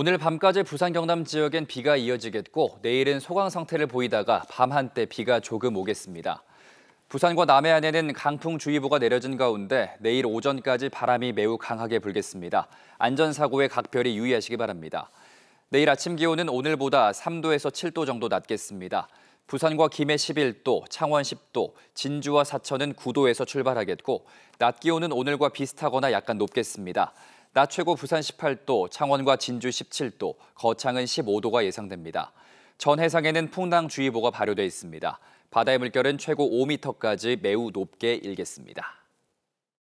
오늘 밤까지 부산 경남 지역엔 비가 이어지겠고 내일은 소강 상태를 보이다가 밤 한때 비가 조금 오겠습니다. 부산과 남해안에는 강풍주의보가 내려진 가운데 내일 오전까지 바람이 매우 강하게 불겠습니다. 안전사고에 각별히 유의하시기 바랍니다. 내일 아침 기온은 오늘보다 3도에서 7도 정도 낮겠습니다. 부산과 김해 11도, 창원 10도, 진주와 사천은 9도에서 출발하겠고 낮 기온은 오늘과 비슷하거나 약간 높겠습니다. 낮 최고 부산 18도, 창원과 진주 17도, 거창은 15도가 예상됩니다. 전 해상에는 풍랑주의보가 발효돼 있습니다. 바다의 물결은 최고 5m까지 매우 높게 일겠습니다.